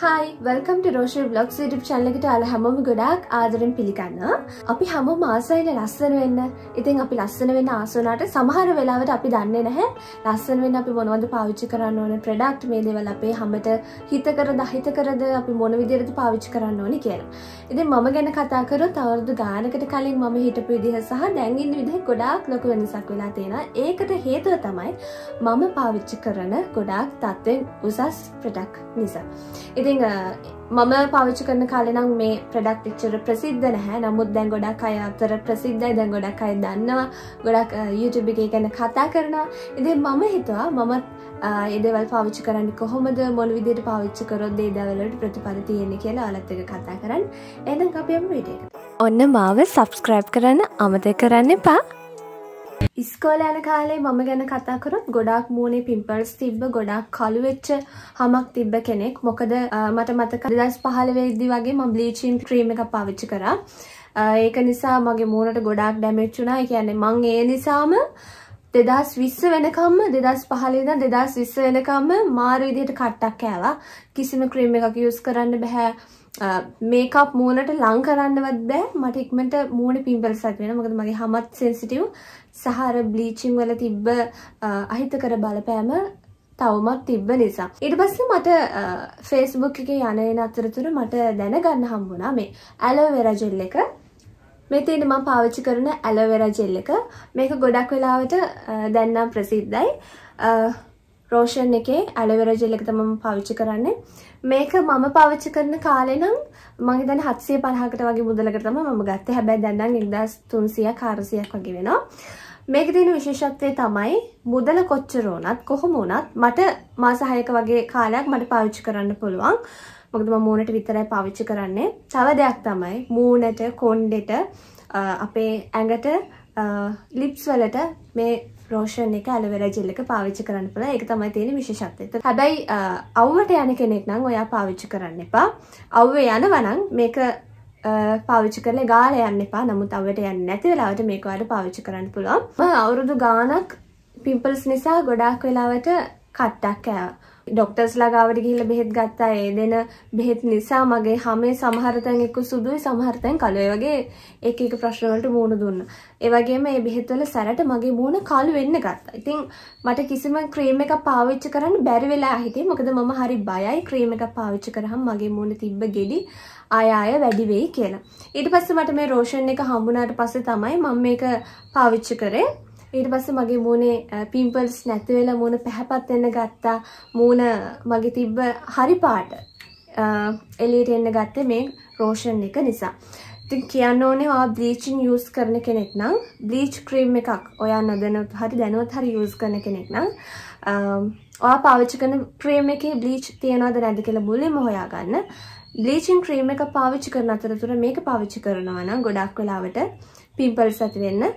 හයි වල්කම්ට රෝෂය blog tap චල්ලකට අල හමම ගොඩක් ආදරෙන් පිළිගන්න අපි හම මාසයින ලස්සන වෙන්න ඉතින් අපි ලස්සන වෙන ආසනාට සමහර වෙලාවට අපි දන්න නැහැ ලස්සන වෙන් අපි මොනවද පාවිච්චි කරන්න ඕන ප්‍රඩක්් මේ දෙවල් අපේ හමට හිතකර දහිත කරද අපි මොන විදිරද පාවිච්චි කරන්න ඕනි කියල ඉතින් මම ගැන කතාකර තවරුදු ගානකට කලින් මම හිටපු විදිහ සහ දැන්ගින් විදිහ ගොඩක් ලොක වෙනසක් වෙලා තියෙන ඒකට හේතුව තමයි මම පාවිච්චි කරන ගොඩක් තත්ත්වෙන් උසස් ප්‍රඩක් නිසා ඉති ඉතිං මම පවිච්ච කරන කාලෙනම් මේ ප්‍රඩක්් ච්චර ප්‍රසිද්ධ නැහැ නමුත් දැන් ගොඩක් අය අතර ප්‍රසිද්ධයි දැන් ගොඩක් අය දන්නවා ගොඩක් YouTube එක ගැන කතා කරනවා ඉදේ මම හිතවා මමත් එදවල් පාවිච්ච කරන්න කොහොමද මොන විදියට පාවිච්ච කරොත් දේදවලට ප්‍රතිඵල තියෙන්නේ කියලා අලත් එක කතා කරන්න එනම් අපයම විට එක ඔන්න මාව සබස්ක්‍රයිබ් කරන්න අමත කරන්න එපා ඉස්කෝල යන කාලේ මම ගැන කතා කරොත් ගොඩාක් මූුණේ පිම්පල්ස් තිබ්බ ගොඩක් කළුවෙච්ච හමක් තිබ්බ කෙනෙක් මොකද මට මතක දස් පහලවෙද්දි වගේ ම බ්ලීචින් ක්‍රීම එක පවිච්චි කරා ඒක නිසා මගේ මූුණට ගොඩක් ඩැමිච්චුනා කියන්නේ මං ඒ නිසාම දෙදස් විස්ස වෙනකම්ම දෙදස් පහලේද දෙදස් විස්ස වෙනකම්ම මාර විදියට කට්ටක් කෑවා කිසිම ක්‍රීම් එකක් යස් කරන්න බැහැ මේකප් මූුණට ලං කරන්නවත් බෑ මටික්මට මූුණ පිම්පල් සක්වෙන මොකද මගේ හමත් සෙන්සිටව් සහර බ්ලීචිං වල තිබ්බ අහිත කර බලපෑම තවමත් තිබ්බ නිසා. ඉට පස්සේ මට ෆේස්බුක් එක යනයන අතරතුර මට දැනගන්න හම්බුනා මේ ඇලෝවෙරජෙල් එක මෙතන මම පාවිච්චි කරන ඇලෝවෙරා ජෙල් එක. මේක ගොඩක් වෙලාවට දැන් නම් ප්‍රසිද්ධයි. රෝෂන් එකේ ඇලෝවෙරා ජෙල් එක තමයි මම පාවිච්චි කරන්නේ. මේක මම පාවිච්චි කරන කාලේ නම් මම දැන් 750කට වගේ මුදලකට තමයි මම ගත්තේ. හැබැයි දැන් නම් 1300ක් 400ක් වගේ වෙනවා. මේක තියෙන විශේෂත්වය තමයි මුදල කොච්චර වුණත් කොහොම වුණත් මට මාස 6ක වගේ කාලයක් මට පාවිච්චි කරන්න පුළුවන්. මොකද මම මූණට විතරයි පාවිච්චි කරන්නේ. තව දෙයක් තමයි මූණට, කොණ්ඩෙට, අපේ ඇඟට, ලිප්ස් වලට මේ රෝෂන් එක ඇලවෙලා ජෙල් එක පාවිච්චි කරන්න පුළුවන්. ඒක තමයි තියෙන විශේෂත්වය. හැබැයි අවුවට යන කෙනෙක් නම් ඔයා පාවිච්චි කරන්න එපා. අවුවේ යනවා නම් මේක පාවිච්චි කරලා ගාලා යන්න එපා. නමුත් අවුවට යන්නේ නැති වෙලාවට මේක ඔයාලට පාවිච්චි කරන්න පුළුවන්. මම අවුරුදු ගාණක් පිම්පල්ස් නිසා ගොඩාක් වෙලාවට කට්ටක් කෑවා. ඩොක්ටර්ස්ලා ගාවට ගිහිල්ලා බෙහෙත් ගත්තා. ඒ දෙන බෙහෙත් නිසා මගේ හැමේ සමහර තැන් එක්ක සුදුයි සමහර තැන් කළු. ඒ වගේ එක එක ප්‍රශ්න වලට මුහුණ දුන්නා. ඒ වගේම මේ බෙහෙත් වල සැරට මගේ මුහුණ කළු වෙන්න ගත්තා. ඉතින් මට කිසිම ක්‍රීම් එකක් පාවිච්චි කරන්න බැරි වෙලා හිටියේ. මොකද මම හරි බයයි ක්‍රීම් එකක් පාවිච්චි කරාම මගේ මුහුණ තිබ්බ ගෙඩි ආය ආය වැඩි වෙයි කියලා. ඊට පස්සේ මට මේ රෝෂන් එක හම්බුණාට පස්සේ තමයි මම මේක පාවිච්චි කරේ. ඊට පස්සේ මගේ මූණේ පිම්පල්ස් නැති වෙලා මූණ පැහැපත් වෙන්න ගත්තා. මූණ මගේ තිබ්බ හරි පාට එළියට එන්න ගත්තේ මේ රෝෂන් එක නිසා. ඉතින් කියන්න ඕනේ ඔයා බ්ලීචින් යූස් කරන කෙනෙක් නම් බ්ලීච් ක්‍රීම් එකක් ඔයා නොදැනුවත් හරි දැනුවත් හරි යූස් කරන කෙනෙක් නම් ඔයා පාවිච්චි කරන ක්‍රීම් එකේ බ්ලීච් තියනවද නැද්ද කියලා මුලින්ම හොයාගන්න. බ්ලීචින් ක්‍රීම් එක පාවිච්චි කරන අතරතුර මේක පාවිච්චි කරනවා නම් ගොඩක් වෙලාවට පිම්පල්ස් ඇති වෙන්න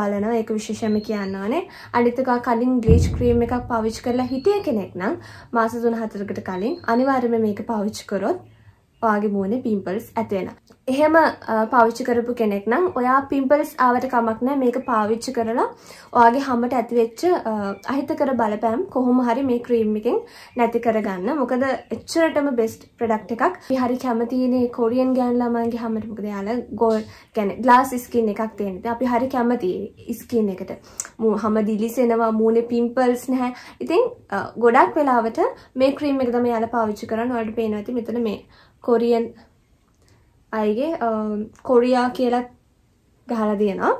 බලන ඒක විශේෂම කියන්න ඕනේ අනිතකා කලින් ග්ලීච් ක්‍රීම් එකක් පවිච් කරලා හිටිය කෙනෙක් නම් මාස තුන හතරකට කලින් අනිවාර්යයෙන්ම මේක පාවිච්චි කරොත් ඔයාගේ මූුණේ පිම්පල්ස් ඇතිවෙන. එහෙම පවිච්චි කරපු කෙනෙක් නම් ඔයා පිම්පල්ස් ආවට කමක් නෑ මේක පාවිච්චි කරලා ඔයාගේ හමට ඇතිවෙච්ච අහිතකර බලපෑම් කොහොම හරි මේ ක්‍රීම්මිකින් නැති කරගන්න මොකද එච්චරටම බෙස්ට් ප්‍රඩක්් එකක් හරි කැමතිනේ කොරියන් ගෑන් ළමන්ගේ හමට මොකද යාල ගොල් ගැන ගලාස් ස්කින් එකක් තියෙනෙද අපි හරි කැමති ස්කින් එකට හම දිලිසෙනවා මූුණේ පිම්පල්ස් නැහැ ඉතින් ගොඩක් වෙලාවට මේ ක්‍රීම් එක තම යාල පාවිච්චි කරන්න ඔට පේනවති මෙතන මේ කොරියන් අයගේ කොරියා කියලා ගහලා තියෙනවා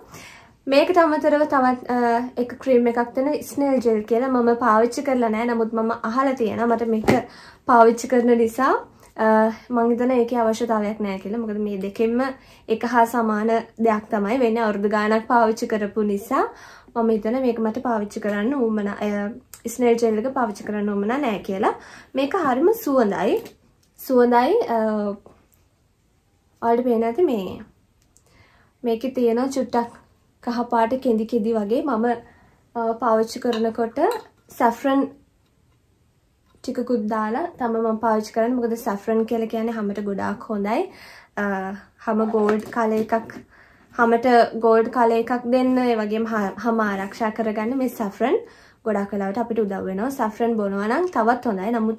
මේක තමතරව තවත් එක ක්‍රීම් එකක් තන ස්නේල් ජෙල් කියලා මම පාවිච්චි කරලා නෑ නමුත් මම අහලා තියෙනවා මට මේක පාවිච්චි කරන නිසා මං හිතන ඒකේ අවශ්‍යතාවයක් නෑ කියලා. මොකද මේ දෙකෙන්ම එක හා සමාන දෙයක් තමයි වෙන්නේ අවුරුදු ගාණක් පාවිච්චි කරපු නිසා මම හිතන මේක මට පාවිච්චි කරන්න උවමනා ස්නේල් ජෙල් එක පාවිච්චි කරන්න උවමනා නෑ කියලා. මේක හරිම සුවඳයි. සුවඳයි ඔයාලට පේන ඇති මේ මේකේ තියෙනවා චුට්ටක් කහපාට කෙඳි කෙඳි වගේ මම පාවිච්චි කරනකොට සැෆ්‍රන් ටිකකුත් දාලා තමයි මම පාවිච්චි කරන්නේ මොකද සැෆ්‍රන් කියලා කියන්නේ හැමත ගොඩාක් හොඳයි හැම ගෝල්ඩ් කලර් එකක් හමට ගෝල්ඩ් කලය එකක් දෙන්න ඒ වගේම හම ආරක්ෂා කරගන්න මේ සැෆරන් ගොඩක් වෙලාවට අපිට උදව් වෙනවා සැෆරන් බොනවා නම් තවත් හොඳයි නමුත්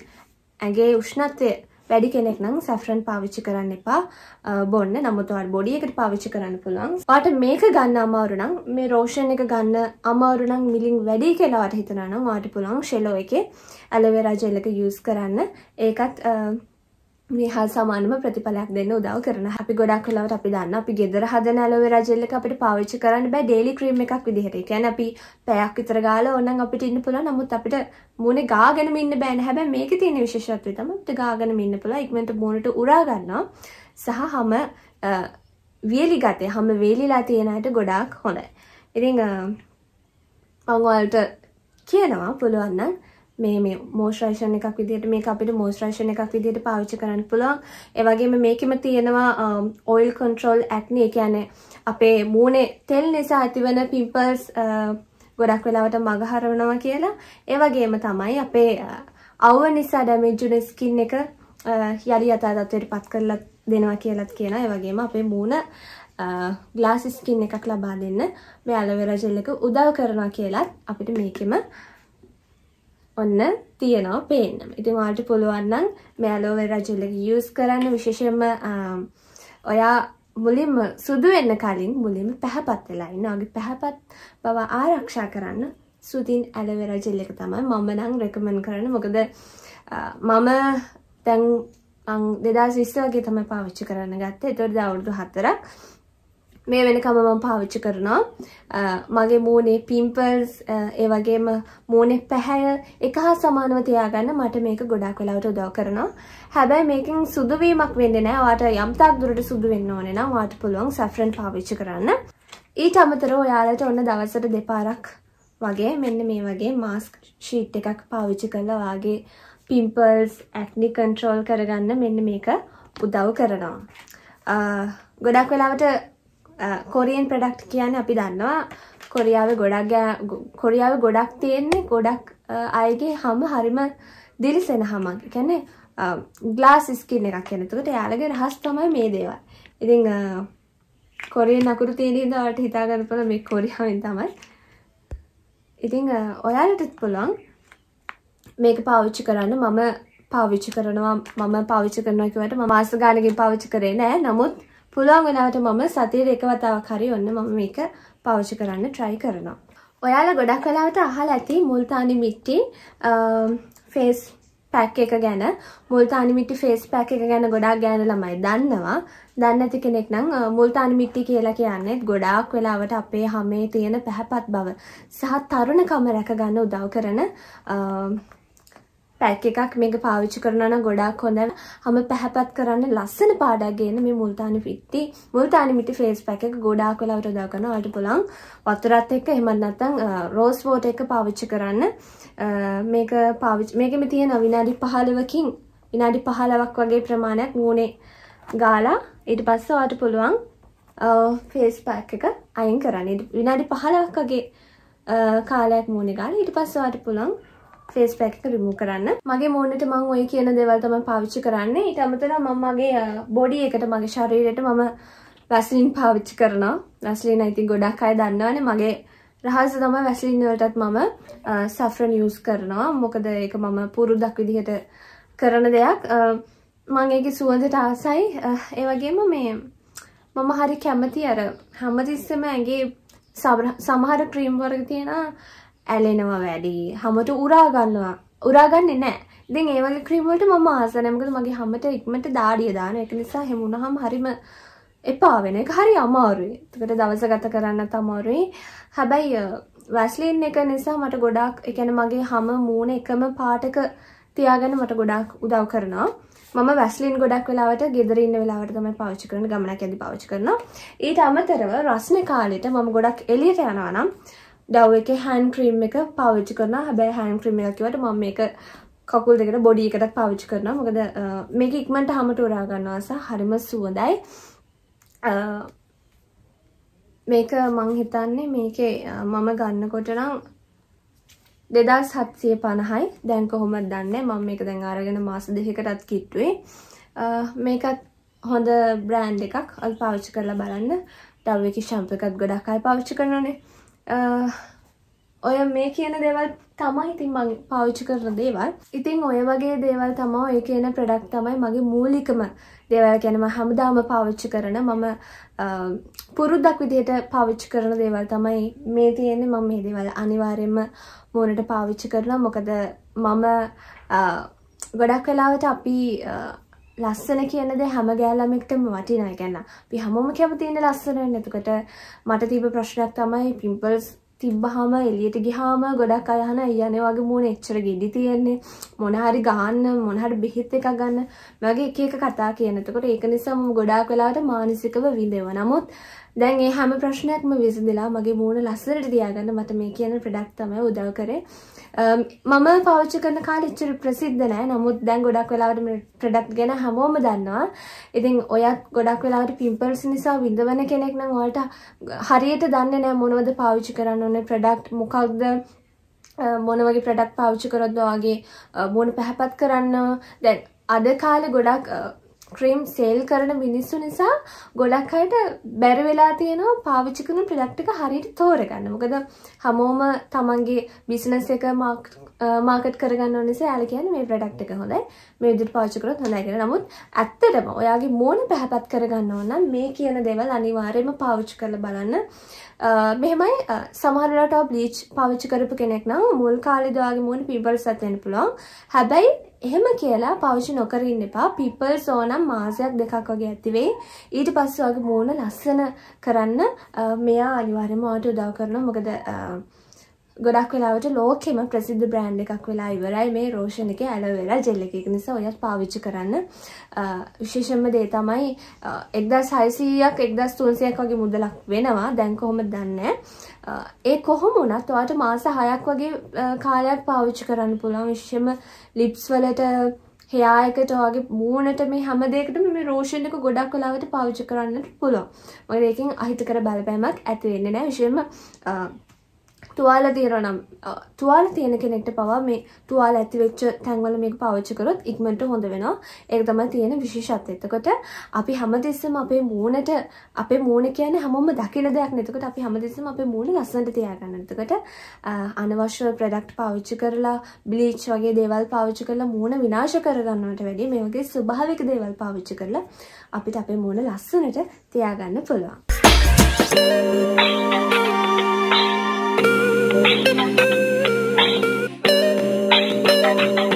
ඇගේ උෂ්ණත්වය වැඩි කෙනෙක් නම් සැෆ්රන් පාවිච්චි කරන්න එපා බොන්න නමුත් ඔයාට බොඩි එකට පාවිච්චි කරන්න පුළුවන්. ඔයාට මේක ගන්න අමාරු නම් මේ රෝෂන් එක ගන්න අමාරු නම් මිලින් වැඩි කියලා ඔයාට හිතනවා නම් ඔයාට පුළුවන් ෂෙලෝ එකේ ඇලෝවෙරා ජෙල් එක යූස් කරන්න. ඒකත් මේ හා සමානම ප්‍රතිඵලයක් දෙන්න උදව් කරන අපි ගොඩක් වෙලාවට අපි දන්න අපි ගෙදර හදන ඇලෝවෙරා ජෙල් එක අපිට පාවිච්චි කරන්න බෑ ඩේලි ක්‍රීම් එකක් විදිහට. ඒ කියන්නේ අපි පැයක් විතර ගාලා ඕනනම් අපිට ඉන්න පුළුවන්. නමුත් අපිට මූණේ ගාගෙනම ඉන්න බෑනේ. හැබැයි මේකේ තියෙන විශේෂත්වය තමයි අපිට ගාගෙනම ඉන්න පුළුවන්. ඉක්මනට මූණට උරා ගන්නවා. සහ හැම වියලි ගතේ හැම වේලිලා තියෙන අයට ගොඩාක් හොඳයි. ඉතින් මම ඔයාලට කියනවා පුළුවන් නම් මේ මේ මෝස්ටරයිසර් එකක් විදිහට මේක අපිට මෝස්ටරයිසර් එකක් විදිහට පාවිච්චි කරන්න පුළුවන්. ඒ වගේම මේකෙම තියෙනවා ඔයිල් කන්ට්‍රෝල් ඇක්නි. ඒ කියන්නේ අපේ මූණේ තෙල් නිසා ඇතිවන පිම්පල්ස් uh, ගොඩක් වෙලාවට මගහරවනවා කියලා. ඒ වගේම තමයි අපේ uh, අවුව නිසා ඩැමේජ් වුණ ස්කින් එක uh, යලි යථා තත්ත්වයට පත් කරලා දෙනවා කියලත් කියනවා. ඒ වගේම අපේ මූණ ග්ලාස් ස්කින් එකක් ලබා දෙන්න මේ ඇලෝවෙරා ජෙල් එක උදව් කරනවා කියලත් අපිට මේකෙම ඔන්න තියෙනවා පේන්නම් ඉතින් වාට පුළුවන්නම් මෑලෝවෙරා ජෙල්ලක යස් කරන්න විශේෂම ඔයා මුලින්ම සුදු වෙන්න කලින් මුලින්ම පැහැපත් වෙලායින්න අගේ පැහැපත් බව ආරක්ෂා කරන්න සුදින් ඇලවෙරා ජෙල්ලක තමයි මම නං රැකමන් කරන මොකද මම දැන් දෙදා විස්ස වගේ තම පාවිච්චි කරන්න ගත්ත එතොට දවුරුදු හතරක් මේ වෙනකම මම පාවිච්චි කරනවා මගේ මූනේ පිම්පල්ස් ඒ වගේම මූනේ පැහැය එක හා සමානව තියාගන්න මට මේක ගොඩක් වෙලාවට උදව් කරනවා හැබැයි මේකෙන් සුදු වීමක් වෙන්නේ නැහැ ඔයාට යම් තාක් දුරට සුදු වෙන්න ඕනේ නම් ඔයාට පුළුවන් සැෆ්රන් පාවිච්චි කරන්න ඊට අමතරව ඔයාලට ඔන්න දවසට දෙපාරක් වගේ මෙන්න මේ වගේ මාස්ක් ෂීට් එකක් පාවිච්චි කරලා ඔයාගේ පිම්පල්ස් ඇක්නි කන්ට්‍රෝල් කරගන්න මෙන්න මේක උදව් කරනවා ගොඩක් වෙලාවට කොරියන් ප්‍රඩක්් කියන්න අපි දන්නවා කොරියාව ගොඩක් කොරියාව ගොඩක් තියෙන්නේ ගොඩක් අයගේ හම හරිම දිරිසෙන හමක් කැනෙ ගලාස් ස්කින්න එකක් කියනතුකට යාලගේ රහස් තමයි මේ දේවල් ඉතිං කොරිය නකුරු තියෙන දවට හිතාගරපල මේ කොරියාවෙන් තමයි ඉතිං ඔයාලටත් පුළොන් මේක පාවිච්චි කරන්න මම පාවිච්චි කරනවා මම පාවිච්චි කරනකිවට ම මාස ගානකින් පාවිච්චි කරේ නෑ නමුත් පුළුවන් වෙලාවට මම සතියට එක වතාවක් හරි ඔන්න මම මේක පාවිච්චි කරන්න try කරනවා. ඔයාලා ගොඩක් වෙලාවට අහලා ඇති මුල්තානි මිට්ටි face pack එක ගැන මුල්තානි මිට්ටි face pack එක ගැන ගොඩාක් ගෑන ළමයි දන්නවා. දන්නේ නැති කෙනෙක් නම් මුල්තානි මිට්ටි කියලා කියන්නේ ගොඩාක් වෙලාවට අපේ හැමේ තියෙන පැහැපත් බව සහ තරුණකම රැකගන්න උදව් කරන පැක් එකක් මේක පාවිච්චි කරනවා නම් ගොඩාක් හොඳයි. හැම පැහැපත් කරන්න ලස්සන පාඩක් ගේන මේ මුල්තානි පිට්ටි. මුල්තානි මිටි ෆේස් පැක් එක ගොඩාක් වෙලාවට උදව් කරනවා. ඔයාලට පුළුවන් වතුරත් එක්ක එහෙමත් නැත්නම් රෝස් වෝටර් එක පාවිච්චි කරන්න. මේක පාවිච්චි මේකෙම තියෙන විනාඩි 15කින් විනාඩි 15ක් වගේ ප්‍රමාණයක් මූණේ ගාලා ඊට පස්සේ ඔයාලට පුළුවන් ෆේස් පැක් එක අයින් කරන්න. විනාඩි 15ක් වගේ කාලයක් මූණේ ගාලා ඊට පස්සේ ඔයාලට පුළුවන් ෆේස් පැක් එක රිමූව් කරන්න. මගේ මූණට මම ওই කියන දේවල් තමයි පාවිච්චි කරන්නේ. ඊට අමතරව මම මගේ බොඩි එකට මගේ ශරීරයට මම වැස්ලින් පාවිච්චි කරනවා. වැස්ලින් I think ගොඩක් අය දන්නවනේ මගේ රහස තමයි වැස්ලින් වලටත් මම සෆ්රන් යූස් කරනවා. මොකද ඒක මම පුරුද්දක් විදිහට කරන දෙයක්. මම ඒකේ සුවඳට ආසයි. ඒ වගේම මේ මම හරි කැමති අර හැමතිස්සෙම ඇගේ සමහර ක්‍රීම් වර්ග තියෙන ඇලෙනවා වැඩි හමට උරාගන්නවා උරාගන්නේ නෑ දෙන් ඒවගේ ක්‍රීම්වලට මම ආසනමකද මගේ හමට ඉක්මට දාඩිය දාන එක නිසා හෙමුණහම් හරිම එපා වෙන එක හරි අමාරුයි තකට දවස ගත කරන්න තමාරුයි හැබැයි වැස්ලින් එක නිසා මට ගොඩක් එකන මගේ හම මූුණ එකම පාටක තියාගෙන මට ගොඩක් උදව් කරනවා මම වැස්ලින් ගොඩක් වෙලාවට ගෙදරන්න වෙලාවට ම පාචි කරන ගමනක් ඇති පාචි කරන ඊට අමතරව රස්න කාලෙට මම ගොඩක් එලියට යනවානම් ඩව් එක හැන් ක්‍රීම් එක පාවිච්චි කරන හැබැයි හැන් ක්‍රීම් එක කිවට මම මේක කකුල් දෙකට බොඩි එකටත් පාවිච්චි කරනවා මොකද මේක ඉක්මනට හැමට උරා ගන්නවා නිසා හරිම සුවඳයි මේක මං හිතන්නේ මේකේ මම ගන්නකොට නම් දෙදස් හත්සිය පණහයි දැන් කොහොමත් දන්නේ මම මේක දැන් අරගෙන මාස දෙකකටත් කිට්ටුවේ මේකත් හොඳ බ්‍රෑන්් එකක් අල් පාවිච්චි කරලා බලන්න ටව් එක ශම්පකත් ගොඩක් අයි පාවිච්චි කරනනේ ඔය මේ කියන දේවල් තමයි ඉතින් මං පාවිච්චි කරන දේවල් ඉතින් ඔය වගේ දේවල් තමා ඔය කියන ප්‍රඩක්් තමයි මගේ මූලිකම දේවල් ගැනම හමුදාම පාවිච්චි කරන මම පුරුද්දක් විදියට පාවිච්චි කරන දේවල් තමයි මේ තියෙන්නේ මම මේ දේවල් අනිවාර්යෙන්ම මූණට පාවිච්චි කරනවා මොකද මම ගොඩක් වෙලාවට අපි ලස්සන කියන දේ හැම ගෑළමෙක්ටම වටිනා ගැන අපි හැමෝම කැමති ඉන්නේ ලස්සන වෙන්න. එතකොට මට තිබ්බ ප්‍රශ්නයක් තමයි පිම්පල්ස් තිබ්බහම එළියට ගිහාම ගොඩක් අය අහන අයියානේ වගේ මූණ එච්චර ගෙඩි තියෙන්නේ මොන හරි ගහන්න මොන හරි බෙහෙත් එකක් ගන්න මගේ එක එක කතා කියන. එතකොට ඒක නිසා මම ගොඩාක් වෙලාවට මානසිකව විඳව. නමුත් දැන් ඒ හැම ප්‍රශ්නයක්ම විසඳලා මගේ මූණ ලස්සනට තියාගන්න මට මේ කියන ප්‍රොඩක්ට් තමයි උදව් කරේ. මම පාවිච්චි කරන කාලේ ඉච්චර ප්‍රසිද්ධ නැහැ. නමුත් දැන් ගොඩක් වෙලාවට මේ ප්‍රොඩක්ට් ගැන හැමෝම දන්නවා. ඉතින් ඔයත් ගොඩක් වෙලාවට පිම්පල්ස් නිසා විඳවන කෙනෙක් නම් ඔයාලට හරියට දන්නේ නැහැ මොනවද පාවිච්චි කරන්න ඕනේ ප්‍රොඩක්ට් මොකක්ද මොන වගේ ප්‍රොඩක්ට් පාවිච්චි කරොත්ද ඔයාගේ මූණ පැහැපත් කරන්න දැන් අද කාලේ ගොඩක් ක්‍රීම් සේල් කරන මිනිස්සු නිසා ගොඩක් අයට බැරි වෙලා තියෙනවා පාවිච්චි කරන ප්‍රොඩක්ට් එක හරියට තෝරගන්න. මොකද හැමෝම තමන්ගේ බිස්නස් එක මාකට් කරගන්න නිසා යාල කියන්නේ මේ ප්‍රොඩක්ට් එක හොඳයි. මේ විදිහට පාවිච්චි කරොත් හොඳයි කියලා. නමුත් ඇත්තටම ඔයාගේ මෝන පැහැපත් කරගන්න ඕන නම් මේ කියන දේවල් අනිවාර්යයෙන්ම පාවිච්චි කරලා බලන්න. මෙහෙමයි සමහර වෙලාවට ඔය බ්ලීච් පාවිච්චි කරපු කෙනෙක් නම් මුල් කාලේදී ඔයාගේ මෝන පිම්පල්ස් ඇති වෙන්න පුළුවන්. හැබැයි එහෙම කියලා පාවිච්චි නොකර ඉන්න එපා. පිම්පල්ස් ඕනම් මාසයක් දෙකක් වගේ ඇති වෙයි. ඊට පස්සේ ඔයාගේ මෝන ලස්සන කරන්න මෙයා අනිවාර්යයෙන්ම ඔයාලට උදව් කරනවා. මොකද ගොඩක් වෙලාවට ලෝකෙම ප්‍රසිද්ධ බ්‍රෑන්් එකක් වෙලා ඉවරයි මේ රෝෂණ එක ඇලවෙලා ජෙල්ල එකක් නිසා ඔයත් පාවිච්චි කරන්න විශේෂම දේ තමයි එක්දස් හයිසීයක් එක්දස් තුන්සයක් වගේ මුදලක් වෙනවා දැන් කොහොම දන්න ඒ කොහොම වනත් ඔයාට මාස හයක් වගේ කාලයක් පාවිච්චි කරන්න පුළුවන් විශ්ෂම ලිප්ස් වලට හයායකට වගේ මූනට මේ හැම දෙයකටම මේ රෝෂණ එක ගොඩක් වෙලාවට පාවිච්චි කරන්න පුළුවන් මගේ ඒකින් අහිතකර බලපෑමක් ඇති වෙන්නේ නැහැ විශේෂම තුවාල දීරනම් තුවාල තියෙන කෙනෙක්ට පවා මේ තුවාල ඇතිවෙච්ච තැන්වල මේක පාවිච්චි කරොත් ඉක්මනට හොඳ වෙනවා. ඒක තමයි තියෙන විශේෂත්වය. එතකොට අපි හැමතිස්සෙම අපේ මූණට අපේ මූණ කියන්නේ හැමෝම දකින දෙයක් නේ. එතකොට අපි හැමතිස්සෙම අපේ මූණ ලස්සනට තියාගන්න. එතකොට අනවශ්‍ය ප්‍රොඩක්ට් පාවිච්චි කරලා බ්ලීච් වගේ දේවල් පාවිච්චි කරලා මූණ විනාශ කරගන්නවට වැඩිය මේ වගේ ස්වභාවික දේවල් පාවිච්චි කරලා අපිට අපේ මූණ ලස්සනට තියාගන්න පුළුවන්. Thank you. Thank you.